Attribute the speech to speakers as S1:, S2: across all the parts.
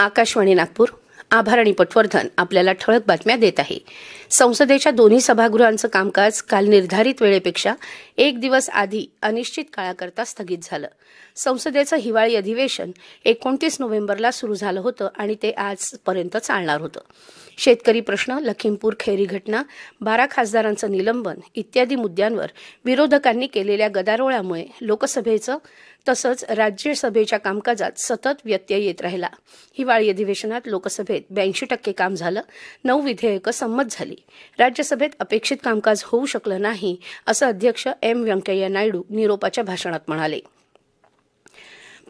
S1: आकाशवाणी नागपूर आभार आणि पटवर्धन आपल्याला ठळक बातम्या देत आहे संसदेच्या दोन्ही सभागृहांचं कामकाज काल निर्धारित वेळेपेक्षा एक दिवस आधी अनिश्चित काळाकरता स्थगित झालं संसदेचं हिवाळी अधिवेशन एकोणतीस नोव्हेंबरला सुरू झालं होतं आणि ते आजपर्यंत चालणार होतं शेतकरी प्रश्न लखीमपूर खेरी घटना बारा खासदारांचं निलंबन इत्यादी मुद्द्यांवर विरोधकांनी केलेल्या गदारोळामुळे लोकसभेचं तसंच राज्यसभेच्या कामकाजात सतत व्यत्यय येत राहिला हिवाळी अधिवेशनात लोकसभेत ब्याऐंशी टक्के काम झालं नऊ विधेयकं संमत झाली राज्यसभेत अपेक्षित कामकाज होऊ शकलं नाही असं अध्यक्ष एम व्यंकय्या नायडू निरोपाच्या भाषणात म्हणाले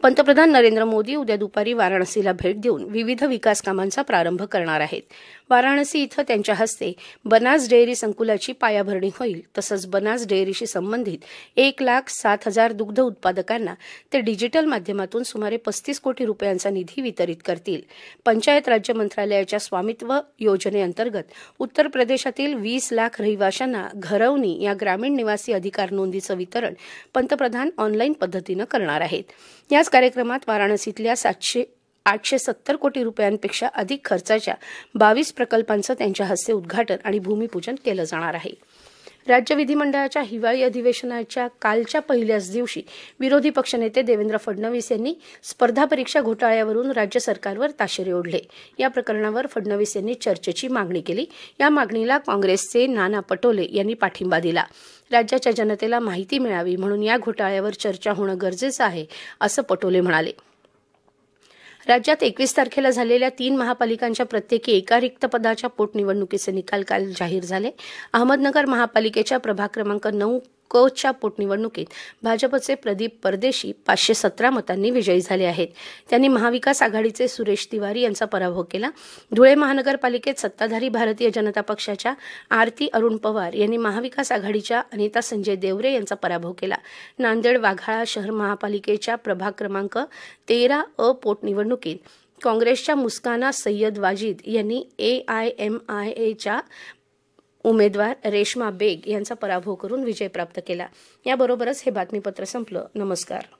S1: पंतप्रधान नरेंद्र मोदी उद्या दुपारी वाराणसीला भेट देऊन विविध विकास कामांचा प्रारंभ करणार आहेत वाराणसी इथं त्यांच्या हस्ते बनास डेअरी संकुलाची पायाभरणी होईल तसंच बनास डेअरीशी संबंधित एक लाख सात हजार दुग्ध उत्पादकांना ते डिजिटल माध्यमातून सुमारे पस्तीस कोटी रुपयांचा निधी वितरित करतील पंचायत राज्य मंत्रालयाच्या स्वामित्व योजनेअंतर्गत उत्तर प्रदेशातील वीस लाख रहिवाशांना घरवणी या ग्रामीण निवासी अधिकार नोंदीचं वितरण पंतप्रधान ऑनलाईन पद्धतीनं करणार आहेत याच कार्यक्रमात वाराणसीतल्या सातशे आठशे सत्तर कोटी रुपयांपेक्षा अधिक खर्चाच्या बावीस प्रकल्पांचं त्यांच्या हस्ते उद्घाटन आणि भूमिपूजन केलं जाणार आहे राज्य विधिमंडळाच्या हिवाळी अधिवेशनाच्या कालच्या पहिल्याच दिवशी विरोधी पक्षनेते देवेंद्र फडणवीस यांनी स्पर्धा परीक्षा घोटाळ्यावरून राज्य सरकारवर ताशेरे ओढले या प्रकरणावर फडणवीस यांनी चर्चेची मागणी केली या मागणीला काँग्रेसचे नाना पटोले यांनी पाठिंबा दिला राज्याच्या जनतेला माहिती मिळावी म्हणून या घोटाळ्यावर चर्चा होणं गरजेचं आहे असं पटोले म्हणाले राज्यात एकवीस तारखेला झालेल्या तीन महापालिकांच्या प्रत्येकी एका रिक्त पदाच्या पोटनिवडणुकीचे निकाल काल जाहीर झाले अहमदनगर महापालिकेच्या प्रभाग क्रमांक नऊ कोचच्या पोटनिवडणुकीत भाजपचे प्रदीप परदेशी पाचशे सतरा मतांनी विजयी झाले आहेत त्यांनी महाविकास आघाडीचे सुरेश तिवारी यांचा पराभव केला धुळे महानगरपालिकेत सत्ताधारी भारतीय जनता पक्षाच्या आरती अरुण पवार यांनी महाविकास आघाडीच्या अनिता संजय देवरे यांचा पराभव केला नांदेड वाघाळा शहर महापालिकेच्या प्रभाग क्रमांक तेरा अ पोटनिवडणुकीत काँग्रेसच्या मुस्काना सय्यद वाजिद यांनी ए आय एम आय एच्या उमेदवार रेश्मा बेग यांचा पराभव करून विजय प्राप्त केला याबरोबरच हे बातमीपत्र संपलं नमस्कार